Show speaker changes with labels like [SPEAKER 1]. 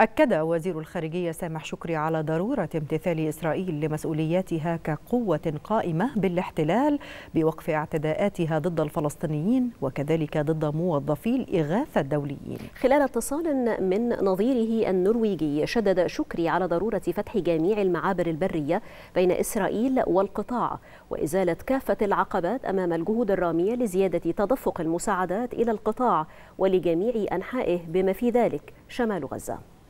[SPEAKER 1] أكد وزير الخارجية سامح شكري على ضرورة امتثال إسرائيل لمسؤولياتها كقوة قائمة بالاحتلال بوقف اعتداءاتها ضد الفلسطينيين وكذلك ضد موظفي الإغاثة الدوليين
[SPEAKER 2] خلال اتصال من نظيره النرويجي شدد شكري على ضرورة فتح جميع المعابر البرية بين إسرائيل والقطاع وإزالة كافة العقبات أمام الجهود الرامية لزيادة تدفق المساعدات إلى القطاع ولجميع أنحائه بما في ذلك شمال غزة